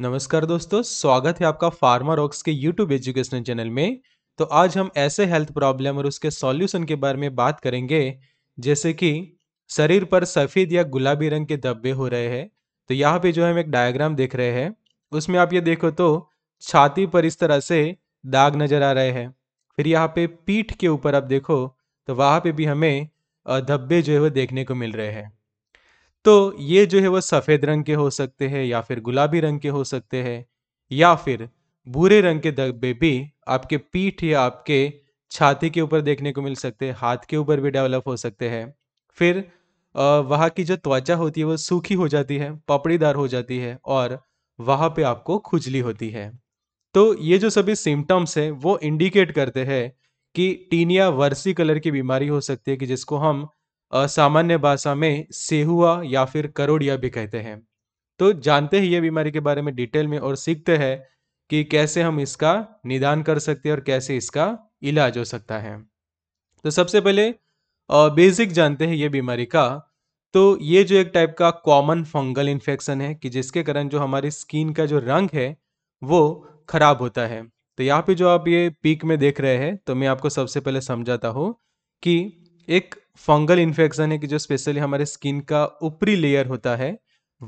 नमस्कार दोस्तों स्वागत है आपका फार्मा रॉक्स के यूट्यूब एजुकेशन चैनल में तो आज हम ऐसे हेल्थ प्रॉब्लम और उसके सॉल्यूशन के बारे में बात करेंगे जैसे कि शरीर पर सफ़ेद या गुलाबी रंग के धब्बे हो रहे हैं तो यहाँ पे जो हम एक डायग्राम देख रहे हैं उसमें आप ये देखो तो छाती पर इस तरह से दाग नज़र आ रहे हैं फिर यहाँ पे पीठ के ऊपर आप देखो तो वहाँ पे भी हमें धब्बे जो है वो देखने को मिल रहे हैं तो ये जो है वह सफ़ेद रंग के हो सकते हैं या फिर गुलाबी रंग के हो सकते हैं या फिर भूरे रंग के धब्बे भी आपके पीठ या आपके छाती के ऊपर देखने को मिल सकते हैं हाथ के ऊपर भी डेवलप हो सकते हैं फिर वहाँ की जो त्वचा होती है वो सूखी हो जाती है पपड़ीदार हो जाती है और वहाँ पे आपको खुजली होती है तो ये जो सभी सिम्टम्स हैं वो इंडिकेट करते हैं कि टीनिया वर्सी कलर की बीमारी हो सकती है कि जिसको हम सामान्य भाषा में सेहुआ या फिर करोड़िया भी कहते हैं तो जानते हैं ये बीमारी के बारे में डिटेल में और सीखते हैं कि कैसे हम इसका निदान कर सकते हैं और कैसे इसका इलाज हो सकता है तो सबसे पहले बेसिक जानते हैं ये बीमारी का तो ये जो एक टाइप का कॉमन फंगल इन्फेक्शन है कि जिसके कारण जो हमारी स्किन का जो रंग है वो खराब होता है तो यहाँ पे जो आप ये पीक में देख रहे हैं तो मैं आपको सबसे पहले समझाता हूँ कि एक फंगल इन्फेक्शन है कि जो स्पेशली हमारे स्किन का ऊपरी लेयर होता है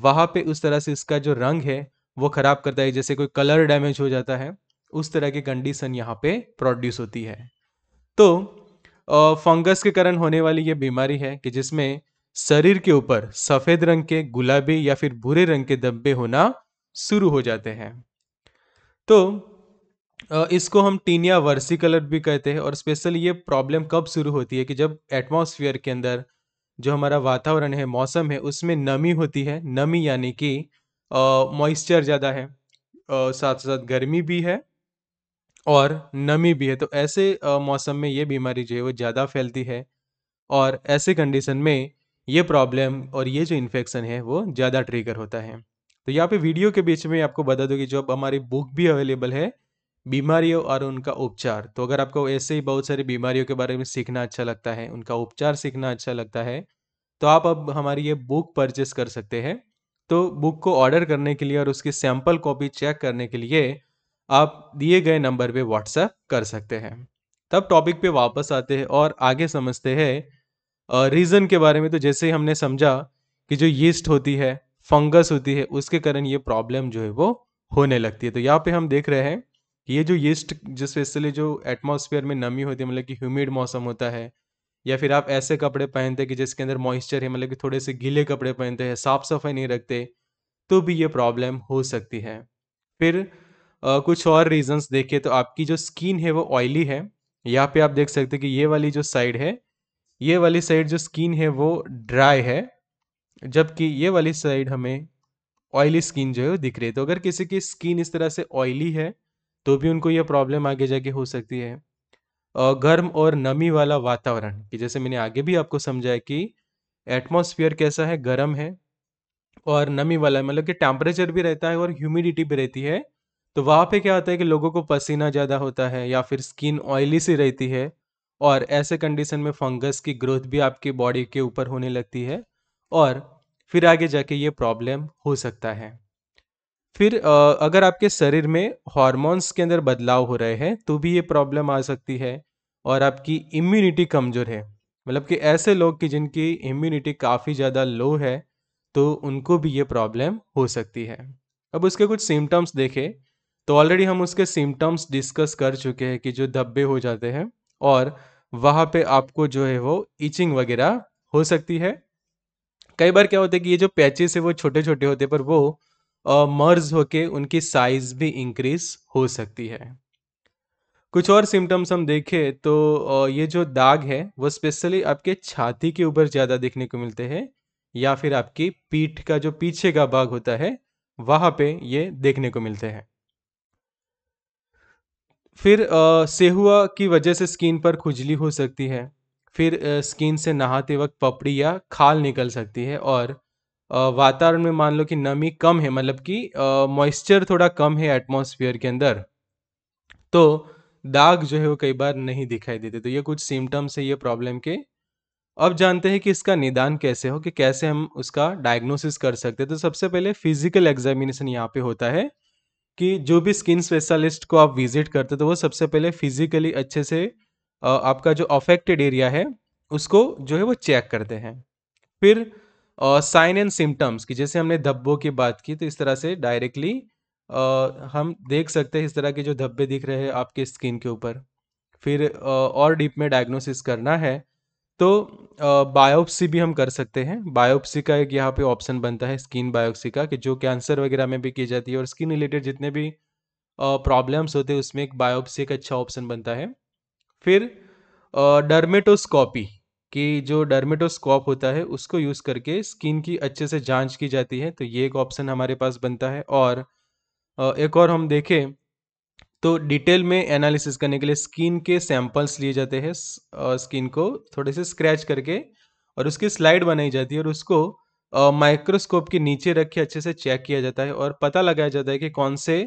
वहाँ पे उस तरह से इसका जो रंग है वो ख़राब करता है जैसे कोई कलर डैमेज हो जाता है उस तरह की कंडीशन यहाँ पे प्रोड्यूस होती है तो फंगस के कारण होने वाली ये बीमारी है कि जिसमें शरीर के ऊपर सफ़ेद रंग के गुलाबी या फिर भूरे रंग के धब्बे होना शुरू हो जाते हैं तो इसको हम टीनिया वर्सिकलर भी कहते हैं और स्पेशल ये प्रॉब्लम कब शुरू होती है कि जब एटमॉस्फेयर के अंदर जो हमारा वातावरण है मौसम है उसमें नमी होती है नमी यानी कि मॉइस्चर ज़्यादा है साथ साथ गर्मी भी है और नमी भी है तो ऐसे मौसम में ये बीमारी जो है वो ज़्यादा फैलती है और ऐसे कंडीशन में ये प्रॉब्लम और ये जो इन्फेक्शन है वो ज़्यादा ट्रिगर होता है तो यहाँ पे वीडियो के बीच में आपको बता दूँगी कि जो अब हमारी बुक भी अवेलेबल है बीमारियों और उनका उपचार तो अगर आपको ऐसे ही बहुत सारी बीमारियों के बारे में सीखना अच्छा लगता है उनका उपचार सीखना अच्छा लगता है तो आप अब हमारी ये बुक परचेस कर सकते हैं तो बुक को ऑर्डर करने के लिए और उसकी सैम्पल कॉपी चेक करने के लिए आप दिए गए नंबर पे व्हाट्सएप कर सकते हैं तब टॉपिक पे वापस आते हैं और आगे समझते हैं रीज़न के बारे में तो जैसे ही हमने समझा कि जो यीस्ट होती है फंगस होती है उसके कारण ये प्रॉब्लम जो है वो होने लगती है तो यहाँ पे हम देख रहे हैं ये जो यीस्ट जिस वजह से जो एटमॉस्फेयर में नमी होती है मतलब कि ह्यूमिड मौसम होता है या फिर आप ऐसे कपड़े पहनते हैं कि जिसके अंदर मॉइस्चर है मतलब कि थोड़े से गीले कपड़े पहनते हैं साफ सफाई नहीं रखते तो भी ये प्रॉब्लम हो सकती है फिर आ, कुछ और रीजंस देखिए तो आपकी जो स्किन है वो ऑयली है यहाँ पे आप देख सकते हैं कि ये वाली जो साइड है ये वाली साइड जो स्किन है वो ड्राई है जबकि ये वाली साइड हमें ऑयली स्किन जो है वो दिख रही है तो अगर किसी की स्किन इस तरह से ऑयली है तो भी उनको ये प्रॉब्लम आगे जाके हो सकती है गर्म और नमी वाला वातावरण कि जैसे मैंने आगे भी आपको समझाया कि एटमोसफियर कैसा है गर्म है और नमी वाला है मतलब कि टेम्परेचर भी रहता है और ह्यूमिडिटी भी रहती है तो वहाँ पे क्या होता है कि लोगों को पसीना ज़्यादा होता है या फिर स्किन ऑयली सी रहती है और ऐसे कंडीशन में फंगस की ग्रोथ भी आपकी बॉडी के ऊपर होने लगती है और फिर आगे जाके ये प्रॉब्लम हो सकता है फिर अगर आपके शरीर में हॉर्मोन्स के अंदर बदलाव हो रहे हैं तो भी ये प्रॉब्लम आ सकती है और आपकी इम्यूनिटी कमज़ोर है मतलब कि ऐसे लोग कि जिनकी इम्यूनिटी काफ़ी ज़्यादा लो है तो उनको भी ये प्रॉब्लम हो सकती है अब उसके कुछ सिम्टम्स देखें तो ऑलरेडी हम उसके सिम्टम्स डिस्कस कर चुके हैं कि जो धब्बे हो जाते हैं और वहाँ पे आपको जो है वो इचिंग वगैरह हो सकती है कई बार क्या होता है कि ये जो पैचेस है वो छोटे छोटे होते हैं पर वो मर्ज होके उनकी साइज भी इंक्रीज हो सकती है कुछ और सिम्टम्स हम देखें तो ये जो दाग है वो स्पेशली आपके छाती के ऊपर ज़्यादा देखने को मिलते हैं या फिर आपकी पीठ का जो पीछे का भाग होता है वहाँ पे ये देखने को मिलते हैं फिर सेहुआ की वजह से स्किन पर खुजली हो सकती है फिर स्किन से नहाते वक्त पपड़ी या खाल निकल सकती है और वातावरण में मान लो कि नमी कम है मतलब कि मॉइस्चर थोड़ा कम है एटमॉस्फेयर के अंदर तो दाग जो है वो कई बार नहीं दिखाई देते तो ये कुछ सिम्टम्स है ये प्रॉब्लम के अब जानते हैं कि इसका निदान कैसे हो कि कैसे हम उसका डायग्नोसिस कर सकते हैं तो सबसे पहले फिजिकल एग्जामिनेशन यहाँ पे होता है कि जो भी स्किन स्पेशलिस्ट को आप विजिट करते तो वो सबसे पहले फिजिकली अच्छे से आपका जो अफेक्टेड एरिया है उसको जो है वो चेक करते हैं फिर साइन एंड सिम्टम्स की जैसे हमने धब्बों की बात की तो इस तरह से डायरेक्टली uh, हम देख सकते हैं इस तरह के जो धब्बे दिख रहे हैं आपके स्किन के ऊपर फिर uh, और डीप में डायग्नोसिस करना है तो बायोप्सी भी हम कर सकते हैं बायोप्सी का एक यहाँ पे ऑप्शन बनता है स्किन बायोप्सी का कि जो कैंसर वगैरह में भी की जाती है और स्किन रिलेटेड जितने भी प्रॉब्लम्स होते हैं उसमें एक बायोप्सी का अच्छा ऑप्शन बनता है फिर डर्मेटोस्कॉपी कि जो डर्मेटोस्कोप होता है उसको यूज़ करके स्किन की अच्छे से जांच की जाती है तो ये एक ऑप्शन हमारे पास बनता है और एक और हम देखें तो डिटेल में एनालिसिस करने के लिए स्किन के सैंपल्स लिए जाते हैं स्किन को थोड़े से स्क्रैच करके और उसकी स्लाइड बनाई जाती है और उसको माइक्रोस्कोप के नीचे रख के अच्छे से चेक किया जाता है और पता लगाया जाता है कि कौन से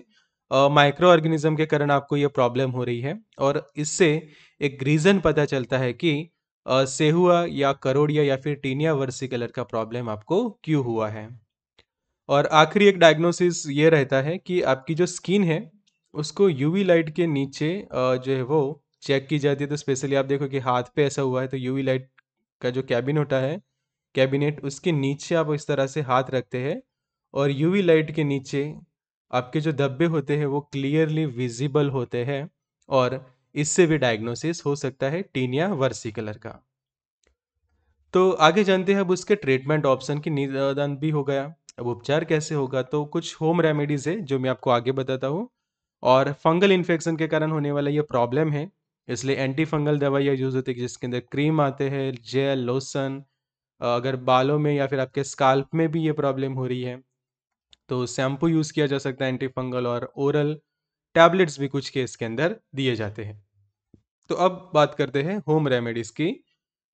माइक्रो ऑर्गेनिज्म के कारण आपको ये प्रॉब्लम हो रही है और इससे एक रीज़न पता चलता है कि सेहुआ या करोड़िया या फिर टीनिया वर्सी कलर का प्रॉब्लम आपको क्यों हुआ है और आखिरी एक डायग्नोसिस ये रहता है कि आपकी जो स्किन है उसको यूवी लाइट के नीचे जो है वो चेक की जाती है तो स्पेशली आप देखो कि हाथ पे ऐसा हुआ है तो यूवी लाइट का जो कैबिन होता है कैबिनेट उसके नीचे आप इस तरह से हाथ रखते हैं और यूवी लाइट के नीचे आपके जो धब्बे होते हैं वो क्लियरली विजिबल होते हैं और इससे भी डायग्नोसिस हो सकता है टीनिया वर्सिकलर का तो आगे जानते हैं अब उसके ट्रीटमेंट ऑप्शन की निदान भी हो गया अब उपचार कैसे होगा तो कुछ होम रेमेडीज़ है जो मैं आपको आगे बताता हूँ और फंगल इन्फेक्शन के कारण होने वाला ये प्रॉब्लम है इसलिए एंटी फंगल दवाइयाँ यूज़ होती है जिसके अंदर क्रीम आते हैं जेल लोसन अगर बालों में या फिर आपके स्काल्प में भी ये प्रॉब्लम हो रही है तो शैम्पू यूज़ किया जा सकता है एंटी फंगल और ओरल टैबलेट्स भी कुछ केस के अंदर दिए जाते हैं तो अब बात करते हैं होम रेमेडीज़ की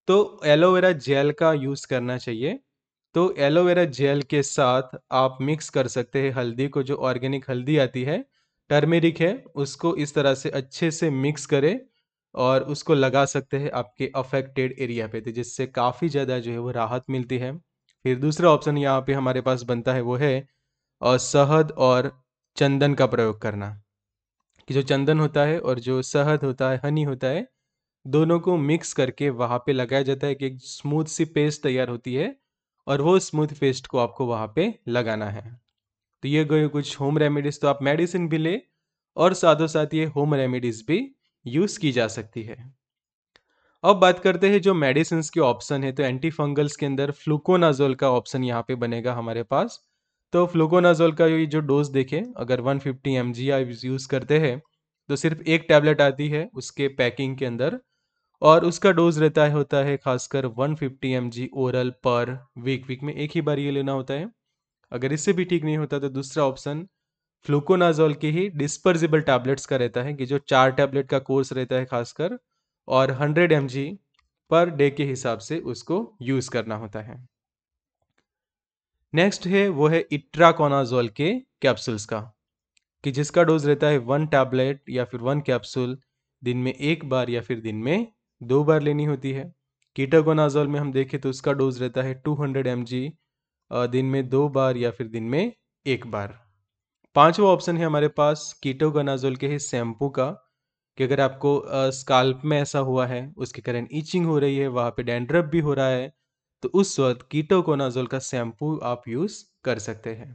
तो एलोवेरा जेल का यूज़ करना चाहिए तो एलोवेरा जेल के साथ आप मिक्स कर सकते हैं हल्दी को जो ऑर्गेनिक हल्दी आती है टर्मेरिक है उसको इस तरह से अच्छे से मिक्स करें और उसको लगा सकते हैं आपके अफेक्टेड एरिया पे तो जिससे काफ़ी ज़्यादा जो है वो राहत मिलती है फिर दूसरा ऑप्शन यहाँ पे हमारे पास बनता है वो है और शहद और चंदन का प्रयोग करना कि जो चंदन होता है और जो शहद होता है हनी होता है दोनों को मिक्स करके वहाँ पे लगाया जाता है कि एक स्मूथ सी पेस्ट तैयार होती है और वो स्मूथ पेस्ट को आपको वहाँ पे लगाना है तो ये गए कुछ होम रेमेडीज़ तो आप मेडिसिन भी ले और साथों साथ ये होम रेमेडीज़ भी यूज़ की जा सकती है अब बात करते हैं जो मेडिसिन के ऑप्शन है तो एंटी फंगल्स के अंदर फ्लूकोनाजोल का ऑप्शन यहाँ पे बनेगा हमारे पास तो फ्लूकोनाजोल का ये जो डोज देखें अगर 150 फिफ्टी एम जी आप यूज़ करते हैं तो सिर्फ एक टैबलेट आती है उसके पैकिंग के अंदर और उसका डोज रहता है होता है खासकर 150 fifty M G oral per week week में एक ही बार ये लेना होता है अगर इससे भी ठीक नहीं होता तो दूसरा ऑप्शन फ्लूकोनाजोल के ही डिस्पर्जिबल टैबलेट्स का रहता है कि जो चार टैबलेट का कोर्स रहता है खासकर और 100 एम पर डे के हिसाब से उसको यूज़ करना होता है नेक्स्ट है वो है इट्राकोनाजोल के कैप्सूल्स का कि जिसका डोज रहता है वन टैबलेट या फिर वन कैप्सूल दिन में एक बार या फिर दिन में दो बार लेनी होती है कीटागोनाजोल में हम देखें तो उसका डोज रहता है 200 हंड्रेड दिन में दो बार या फिर दिन में एक बार पांचवा ऑप्शन है हमारे पास कीटोगोनाजोल के है शैम्पू का कि अगर आपको स्काल्प में ऐसा हुआ है उसके कारण ईचिंग हो रही है वहाँ पे डैंड्रप भी हो रहा है तो उस वक्त कीटोकोनाजोल का शैम्पू आप यूज़ कर सकते हैं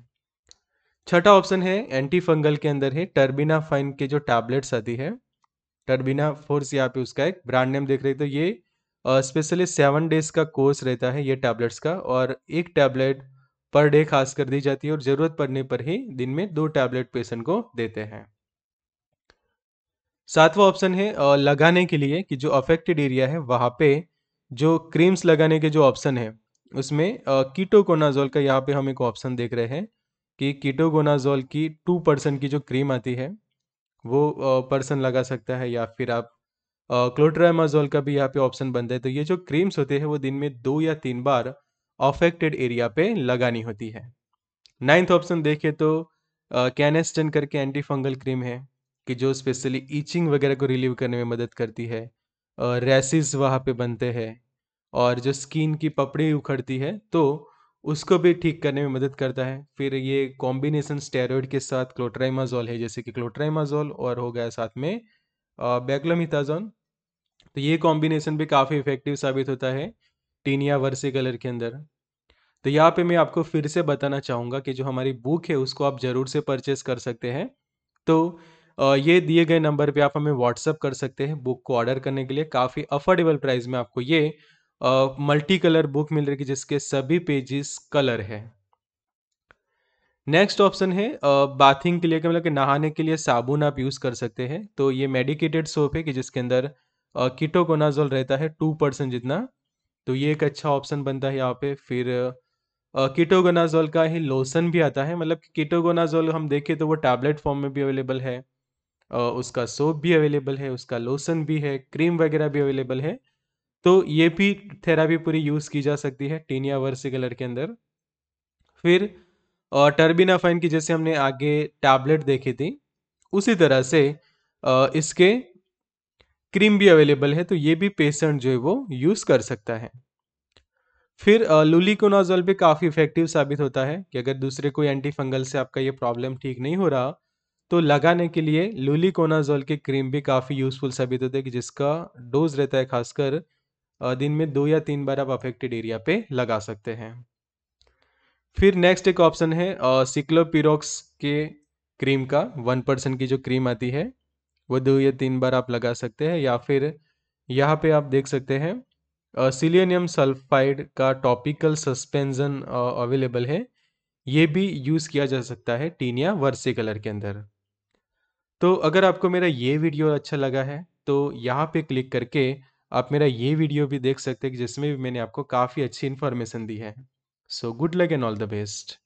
छठा ऑप्शन है एंटी फंगल के अंदर है टर्बिना फाइन के जो टैबलेट्स आती है टर्बिना फोर्स यहाँ पे उसका एक ब्रांड नेम देख रहे तो ये स्पेशली सेवन डेज का कोर्स रहता है ये टैबलेट्स का और एक टैबलेट पर डे खास कर दी जाती है और ज़रूरत पड़ने पर ही दिन में दो टैबलेट पेशेंट को देते हैं सातवां ऑप्शन है लगाने के लिए कि जो अफेक्टेड एरिया है वहां पे जो क्रीम्स लगाने के जो ऑप्शन है उसमें कीटोकोनाजोल का यहाँ पे हम एक ऑप्शन देख रहे हैं कि कीटोकोनाजोल की टू परसेंट की जो क्रीम आती है वो पर्सन लगा सकता है या फिर आप क्लोट्रामाजोल का भी यहाँ पे ऑप्शन बनता है तो ये जो क्रीम्स होते हैं वो दिन में दो या तीन बार अफेक्टेड एरिया पे लगानी होती है नाइन्थ ऑप्शन देखें तो कैनेस्टन करके एंटी फंगल क्रीम है कि जो स्पेशली ईचिंग वगैरह को रिलीव करने में मदद करती है रेसिस वहाँ पे बनते हैं और जो स्किन की पपड़ी उखड़ती है तो उसको भी ठीक करने में मदद करता है फिर ये कॉम्बिनेशन स्टेरॉयड के साथ क्लोट्राइमाजोल है जैसे कि क्लोट्राइमाजोल और हो गया साथ में बैक्लोमिथाजोन तो ये कॉम्बिनेशन भी काफ़ी इफेक्टिव साबित होता है टीनिया वर्से कलर के अंदर तो यहाँ पे मैं आपको फिर से बताना चाहूँगा कि जो हमारी बुक है उसको आप ज़रूर से परचेस कर सकते हैं तो ये दिए गए नंबर पे आप हमें व्हाट्सअप कर सकते हैं बुक को ऑर्डर करने के लिए काफ़ी अफोर्डेबल प्राइस में आपको ये मल्टी कलर बुक मिल रही है जिसके सभी पेजेस कलर है नेक्स्ट ऑप्शन है बाथिंग के लिए मतलब कि नहाने के लिए साबुन आप यूज़ कर सकते हैं तो ये मेडिकेटेड सोप है कि जिसके अंदर कीटोकोनाजोल रहता है टू परसेंट जितना तो ये एक अच्छा ऑप्शन बनता है यहाँ पे फिर कीटोगोनाजोल का ही लोशन भी आता है मतलब कीटोगोनाजोल हम देखें तो वो टैबलेट फॉर्म में भी अवेलेबल है उसका सोप भी अवेलेबल है उसका लोशन भी है क्रीम वगैरह भी अवेलेबल है तो ये भी थेरापी पूरी यूज़ की जा सकती है टीनिया वर्सिकलर के अंदर फिर टर्बिनाफाइन की जैसे हमने आगे टैबलेट देखी थी उसी तरह से इसके क्रीम भी अवेलेबल है तो ये भी पेशेंट जो है वो यूज़ कर सकता है फिर लुलिकोनाजोल भी काफ़ी इफेक्टिव साबित होता है कि अगर दूसरे कोई एंटी फंगल से आपका ये प्रॉब्लम ठीक नहीं हो रहा तो लगाने के लिए लुलिकोनाजोल की क्रीम भी काफ़ी यूज़फुल साबित होती है कि जिसका डोज रहता है खासकर दिन में दो या तीन बार आप अफेक्टेड एरिया पे लगा सकते हैं फिर नेक्स्ट एक ऑप्शन है सिक्लोपिरोक्स के क्रीम का वन परसेंट की जो क्रीम आती है वो दो या तीन बार आप लगा सकते हैं या फिर यहाँ पे आप देख सकते हैं सिलियनियम सल्फाइड का टॉपिकल सस्पेंजन अवेलेबल है ये भी यूज़ किया जा सकता है टीन या वर्से कलर के अंदर तो अगर आपको मेरा ये वीडियो अच्छा लगा है तो यहाँ पे क्लिक करके आप मेरा ये वीडियो भी देख सकते हैं कि जिसमें भी मैंने आपको काफ़ी अच्छी इन्फॉर्मेशन दी है so good luck and all the best